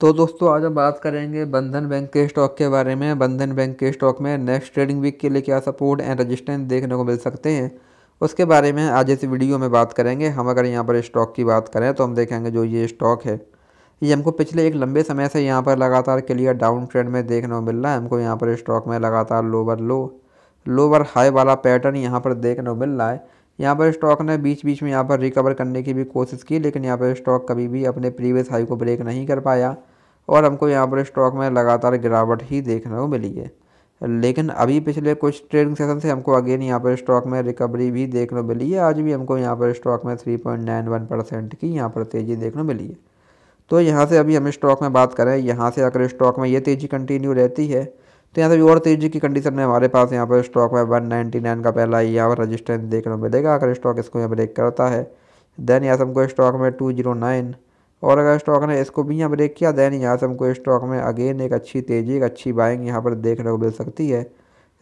तो दोस्तों आज हम बात करेंगे बंधन बैंक के स्टॉक के बारे में बंधन बैंक के स्टॉक में नेक्स्ट ट्रेडिंग वीक के लिए क्या सपोर्ट एंड रेजिस्टेंस देखने को मिल सकते हैं उसके बारे में आज इस वीडियो में बात करेंगे हम अगर यहाँ पर स्टॉक की बात करें तो हम देखेंगे जो ये स्टॉक है ये हमको पिछले एक लंबे समय से यहाँ पर लगातार क्लियर डाउन ट्रेंड में देखने को मिल रहा है हमको यहाँ पर स्टॉक में लगातार लोवर लो लोवर हाई वाला पैटर्न यहाँ पर देखने को मिल रहा है यहाँ पर स्टॉक ने बीच बीच में यहाँ पर रिकवर करने की भी कोशिश की लेकिन यहाँ पर स्टॉक कभी भी अपने प्रीवियस हाई को ब्रेक नहीं कर पाया और हमको यहाँ पर स्टॉक में लगातार गिरावट ही देखने को मिली है लेकिन अभी पिछले कुछ ट्रेडिंग सेशन से हमको अगेन यहाँ पर स्टॉक में रिकवरी भी देखने को मिली है आज भी हमको यहाँ पर स्टॉक में थ्री परसेंट की यहाँ पर तेज़ी देखने को मिली है तो यहाँ से अभी हम स्टॉक में बात करें यहाँ से अगर स्टॉक में ये तेज़ी कंटिन्यू रहती है तो यहाँ से और तेजी की कंडीशन में हमारे पास यहाँ पर स्टॉक में वन नाइन का पहला यहाँ पर रजिस्टेंस देखने को मिलेगा अगर स्टॉक इसको यहाँ ब्रेक करता है देन यहाँ से हमको स्टॉक में टू जीरो नाइन और अगर स्टॉक ने इसको भी यहाँ ब्रेक किया देन यहाँ से हमको स्टॉक में अगेन एक अच्छी तेज़ी एक अच्छी बाइंग यहाँ पर देखने को मिल सकती है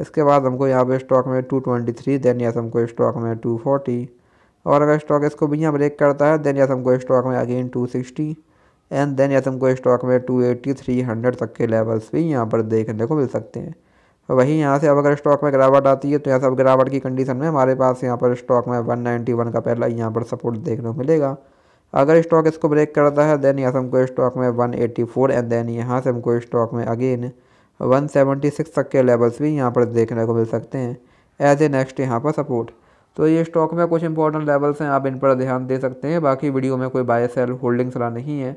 इसके बाद हमको यहाँ पर स्टॉक में थ्री देन यहाँ से हमको स्टॉक में फोर्टी और अगर स्टॉक इसको भी यहाँ ब्रेक करता है देन यहाँ से हमको स्टॉक में अगेन सिक्सटी एंड देन या तुमको स्टॉक में टू एट्टी थ्री हंड्रेड तक के लेवल्स भी यहाँ पर देखने को मिल सकते हैं तो वहीं यहाँ से अब अगर स्टॉक में गिरावट आती है तो यहाँ से अब गिरावट की कंडीशन में हमारे पास यहाँ पर स्टॉक में वन नाइन्टी वन का पहला यहाँ पर सपोर्ट देखने को मिलेगा अगर स्टॉक इसको ब्रेक करता है देन यहाँ से हमको स्टॉक में one eighty four and then यहाँ से हमको स्टॉक में अगेन वन सेवेंटी सिक्स तक के लेवल्स भी यहाँ पर देखने को मिल सकते हैं एज ए नेक्स्ट यहाँ पर सपोर्ट तो ये स्टॉक में कुछ इंपॉर्टेंट लेवल्स हैं आप इन पर ध्यान दे सकते हैं बाकी वीडियो में कोई बाय सेल होल्डिंग्स रहा नहीं है